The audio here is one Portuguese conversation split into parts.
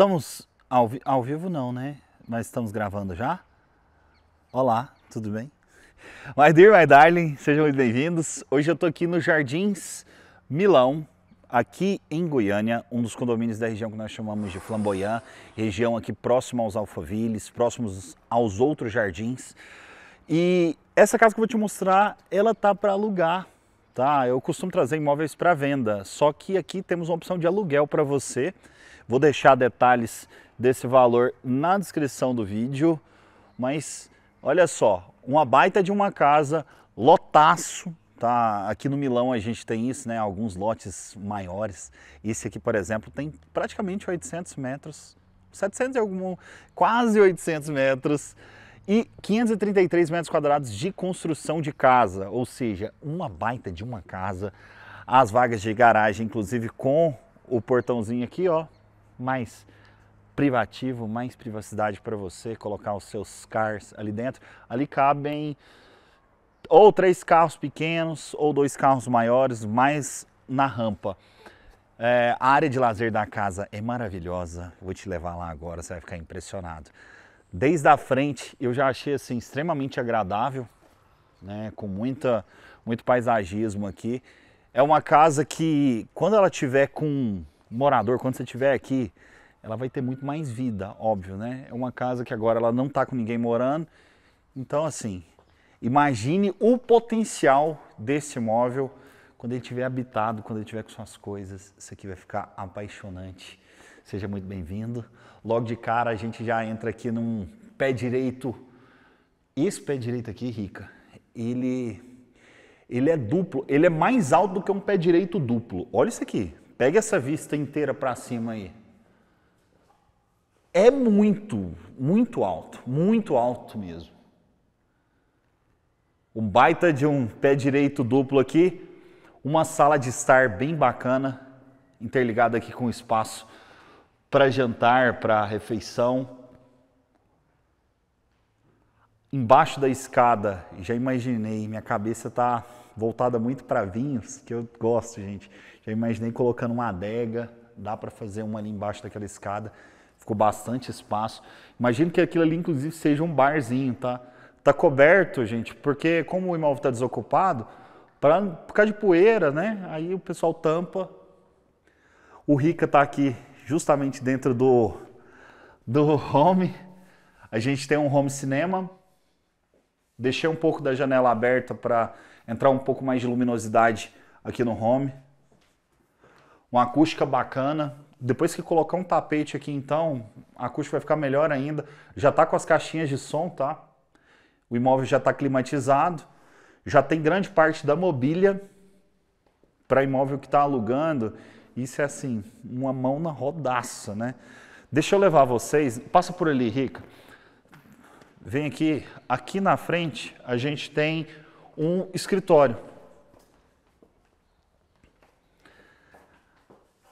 Estamos ao, vi ao vivo não, né? Mas estamos gravando já. Olá, tudo bem? My dear, my darling, sejam muito bem-vindos. Hoje eu tô aqui no Jardins Milão, aqui em Goiânia, um dos condomínios da região que nós chamamos de Flamboyant, região aqui próxima aos alfavilles, próximos aos outros jardins. E essa casa que eu vou te mostrar, ela tá para alugar, tá? Eu costumo trazer imóveis para venda, só que aqui temos uma opção de aluguel para você Vou deixar detalhes desse valor na descrição do vídeo, mas olha só, uma baita de uma casa, lotaço, tá? Aqui no Milão a gente tem isso, né? Alguns lotes maiores. Esse aqui, por exemplo, tem praticamente 800 metros, 700 e algum, quase 800 metros e 533 metros quadrados de construção de casa, ou seja, uma baita de uma casa. As vagas de garagem, inclusive com o portãozinho aqui, ó, mais privativo, mais privacidade para você, colocar os seus cars ali dentro. Ali cabem ou três carros pequenos ou dois carros maiores, mais na rampa. É, a área de lazer da casa é maravilhosa. Vou te levar lá agora, você vai ficar impressionado. Desde a frente eu já achei assim extremamente agradável, né, com muita muito paisagismo aqui. É uma casa que quando ela tiver com morador, quando você estiver aqui, ela vai ter muito mais vida, óbvio, né? É uma casa que agora ela não está com ninguém morando. Então, assim, imagine o potencial desse imóvel quando ele estiver habitado, quando ele estiver com suas coisas. Isso aqui vai ficar apaixonante. Seja muito bem-vindo. Logo de cara, a gente já entra aqui num pé direito. Esse pé direito aqui, Rica, ele, ele é duplo. Ele é mais alto do que um pé direito duplo. Olha isso aqui. Pega essa vista inteira para cima aí. É muito, muito alto, muito alto mesmo. Um baita de um pé direito duplo aqui, uma sala de estar bem bacana, interligada aqui com espaço para jantar, para refeição. Embaixo da escada, já imaginei, minha cabeça está voltada muito para vinhos, que eu gosto, gente. Já imaginei colocando uma adega, dá para fazer uma ali embaixo daquela escada, ficou bastante espaço. Imagino que aquilo ali, inclusive, seja um barzinho, tá? Tá coberto, gente, porque como o imóvel está desocupado, pra, por causa de poeira, né? Aí o pessoal tampa. O Rica está aqui justamente dentro do, do home. A gente tem um home cinema. Deixei um pouco da janela aberta para entrar um pouco mais de luminosidade aqui no home. Uma acústica bacana. Depois que colocar um tapete aqui, então, a acústica vai ficar melhor ainda. Já está com as caixinhas de som, tá? O imóvel já está climatizado. Já tem grande parte da mobília para imóvel que está alugando. Isso é assim, uma mão na rodaça, né? Deixa eu levar vocês. Passa por ali, Rica. Vem aqui. Aqui na frente a gente tem um escritório.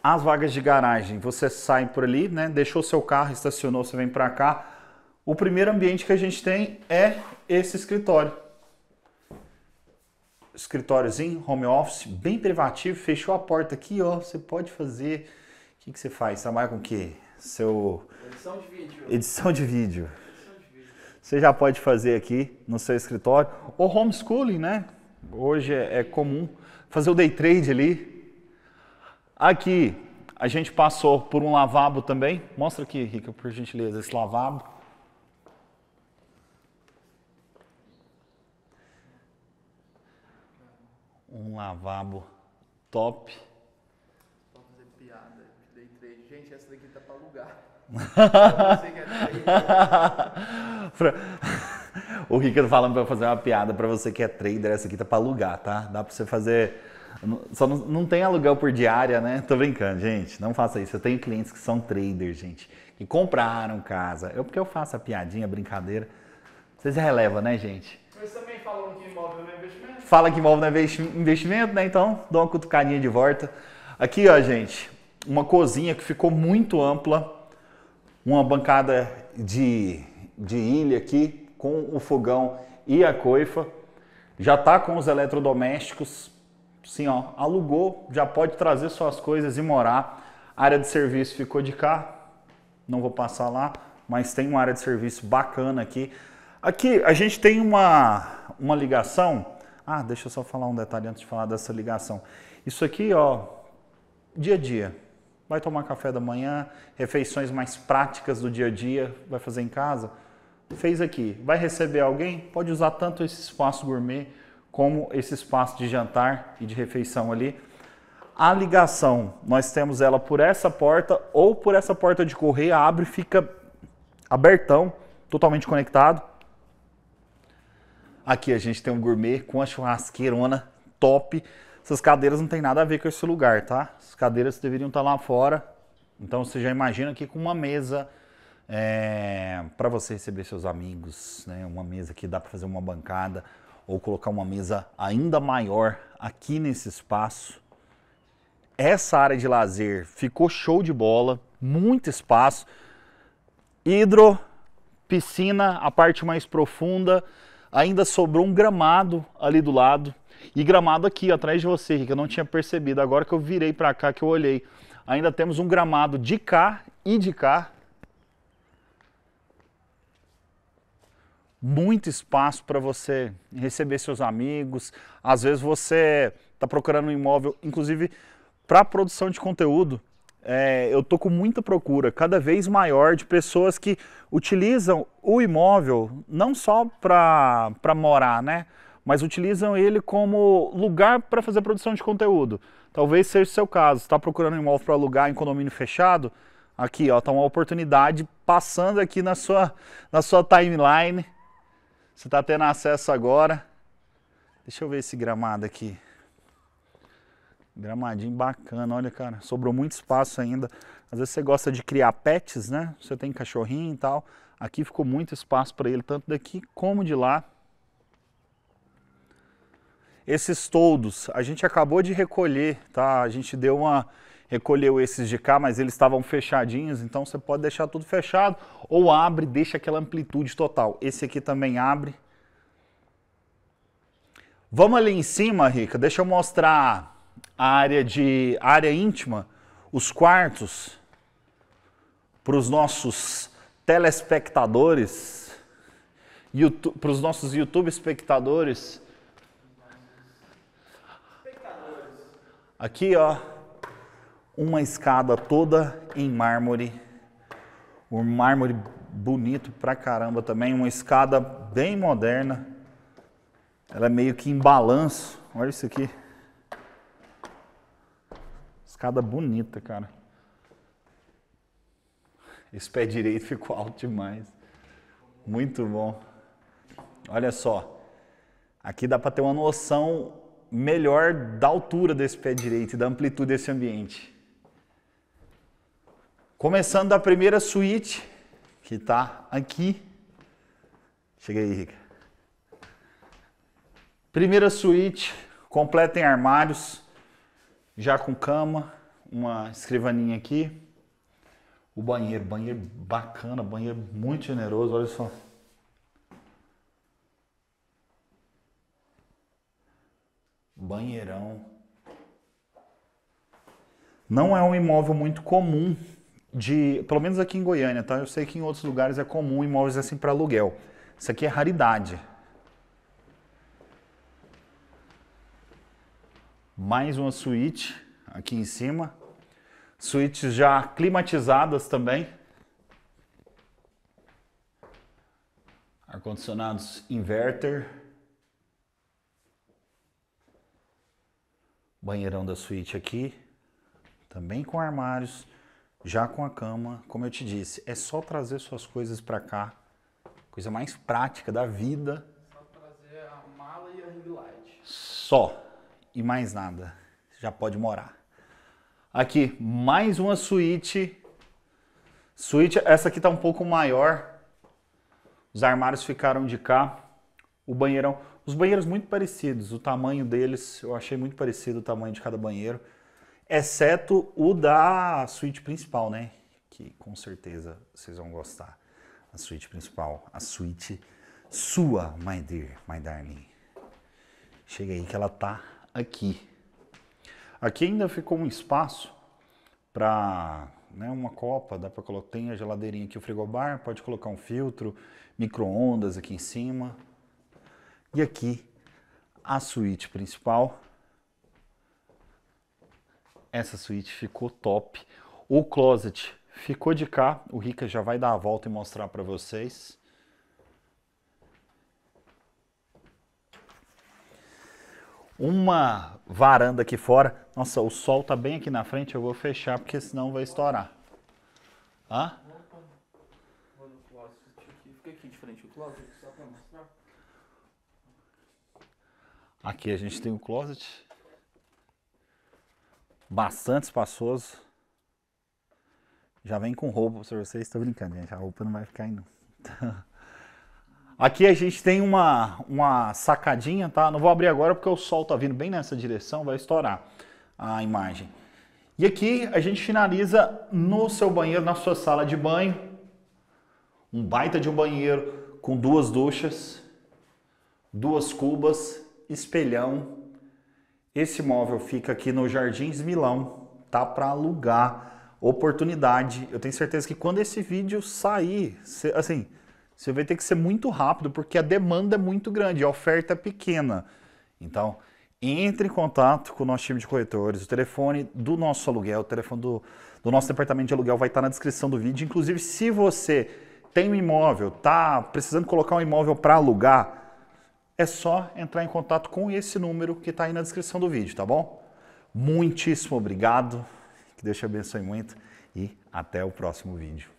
As vagas de garagem, você sai por ali, né? Deixou seu carro, estacionou, você vem para cá. O primeiro ambiente que a gente tem é esse escritório. Escritóriozinho, home office, bem privativo. Fechou a porta aqui, ó. Você pode fazer. O que, que você faz? Trabalha com o quê? Seu. Edição de vídeo. Edição de vídeo você já pode fazer aqui no seu escritório. Ou homeschooling, né? Hoje é, é comum fazer o day trade ali. Aqui a gente passou por um lavabo também. Mostra aqui, Rica, por gentileza, esse lavabo. Um lavabo top. Só fazer piada. Day trade. Gente, essa daqui tá para alugar. o Ricardo falando para fazer uma piada para você que é trader, essa aqui tá para alugar, tá? Dá para você fazer só não, não, tem aluguel por diária, né? Tô brincando, gente. Não faça isso. Eu tenho clientes que são traders, gente, que compraram casa. Eu porque eu faço a piadinha, a brincadeira. Vocês relevam, né, gente? Mas também falam que imóvel não é investimento? Fala que imóvel não é investimento, né? Então, dou uma cutucadinha de volta. Aqui, ó, gente, uma cozinha que ficou muito ampla uma bancada de, de ilha aqui com o fogão e a coifa. Já está com os eletrodomésticos. Sim, ó, alugou, já pode trazer suas coisas e morar. A área de serviço ficou de cá. Não vou passar lá, mas tem uma área de serviço bacana aqui. Aqui a gente tem uma, uma ligação. Ah, deixa eu só falar um detalhe antes de falar dessa ligação. Isso aqui, ó, dia a dia Vai tomar café da manhã, refeições mais práticas do dia a dia, vai fazer em casa? Fez aqui. Vai receber alguém? Pode usar tanto esse espaço gourmet como esse espaço de jantar e de refeição ali. A ligação, nós temos ela por essa porta ou por essa porta de correia, abre e fica abertão, totalmente conectado. Aqui a gente tem um gourmet com a churrasqueirona top. Essas cadeiras não tem nada a ver com esse lugar, tá? As cadeiras deveriam estar tá lá fora. Então você já imagina aqui com uma mesa é, para você receber seus amigos, né? Uma mesa que dá para fazer uma bancada ou colocar uma mesa ainda maior aqui nesse espaço. Essa área de lazer ficou show de bola, muito espaço. Hidro, piscina, a parte mais profunda, ainda sobrou um gramado ali do lado. E gramado aqui, atrás de você, que eu não tinha percebido. Agora que eu virei para cá, que eu olhei. Ainda temos um gramado de cá e de cá. Muito espaço para você receber seus amigos. Às vezes você está procurando um imóvel, inclusive para produção de conteúdo. É, eu tô com muita procura, cada vez maior, de pessoas que utilizam o imóvel não só para morar, né? mas utilizam ele como lugar para fazer produção de conteúdo. Talvez seja o seu caso. Está procurando um imóvel para alugar em condomínio fechado? Aqui, ó, tá uma oportunidade passando aqui na sua, na sua timeline. Você está tendo acesso agora. Deixa eu ver esse gramado aqui. Gramadinho bacana, olha, cara, sobrou muito espaço ainda. Às vezes você gosta de criar pets, né? Você tem cachorrinho e tal. Aqui ficou muito espaço para ele, tanto daqui como de lá. Esses toldos, a gente acabou de recolher, tá? A gente deu uma recolheu esses de cá, mas eles estavam fechadinhos, então você pode deixar tudo fechado ou abre, deixa aquela amplitude total. Esse aqui também abre. Vamos ali em cima, Rica, deixa eu mostrar a área de a área íntima, os quartos para os nossos telespectadores, para os nossos YouTube espectadores. Aqui, ó, uma escada toda em mármore. Um mármore bonito pra caramba também, uma escada bem moderna. Ela é meio que em balanço. Olha isso aqui. Escada bonita, cara. Esse pé direito ficou alto demais. Muito bom. Olha só. Aqui dá para ter uma noção melhor da altura desse pé direito e da amplitude desse ambiente. Começando da primeira suíte, que está aqui. Chega aí, Rica. Primeira suíte, completa em armários, já com cama, uma escrivaninha aqui. O banheiro, banheiro bacana, banheiro muito generoso, olha só. banheirão. Não é um imóvel muito comum de, pelo menos aqui em Goiânia, tá? Eu sei que em outros lugares é comum imóveis assim para aluguel. Isso aqui é raridade. Mais uma suíte aqui em cima. Suítes já climatizadas também. Ar-condicionados inverter. Banheirão da suíte aqui, também com armários, já com a cama. Como eu te disse, é só trazer suas coisas para cá. Coisa mais prática da vida. Só trazer a mala e a light. Só. E mais nada. Já pode morar. Aqui, mais uma suíte. Suíte, essa aqui tá um pouco maior. Os armários ficaram de cá. O banheirão. Os banheiros muito parecidos, o tamanho deles eu achei muito parecido o tamanho de cada banheiro, exceto o da suíte principal, né? Que com certeza vocês vão gostar. A suíte principal, a suíte sua, my dear, my darling. Chega aí que ela tá aqui. Aqui ainda ficou um espaço para né, uma copa, dá para colocar tem a geladeirinha aqui, o frigobar, pode colocar um filtro, micro-ondas aqui em cima. E aqui a suíte principal. Essa suíte ficou top. O closet ficou de cá. O Rica já vai dar a volta e mostrar para vocês. Uma varanda aqui fora. Nossa, o sol tá bem aqui na frente. Eu vou fechar porque senão vai estourar. Hã? Fica aqui de frente o closet. Aqui a gente tem um closet bastante espaçoso. Já vem com roupa para vocês, estou brincando, gente. A roupa não vai ficar aí não. Aqui a gente tem uma, uma sacadinha, tá? Não vou abrir agora porque o sol tá vindo bem nessa direção, vai estourar a imagem. E aqui a gente finaliza no seu banheiro, na sua sala de banho. Um baita de um banheiro com duas duchas, duas cubas espelhão. Esse imóvel fica aqui no Jardins Milão, tá para alugar. Oportunidade. Eu tenho certeza que quando esse vídeo sair, cê, assim, você vai ter que ser muito rápido porque a demanda é muito grande, a oferta é pequena. Então, entre em contato com o nosso time de corretores. O telefone do nosso aluguel, o telefone do, do nosso departamento de aluguel vai estar tá na descrição do vídeo. Inclusive, se você tem um imóvel, tá precisando colocar um imóvel para alugar, é só entrar em contato com esse número que está aí na descrição do vídeo, tá bom? Muitíssimo obrigado, que Deus te abençoe muito e até o próximo vídeo.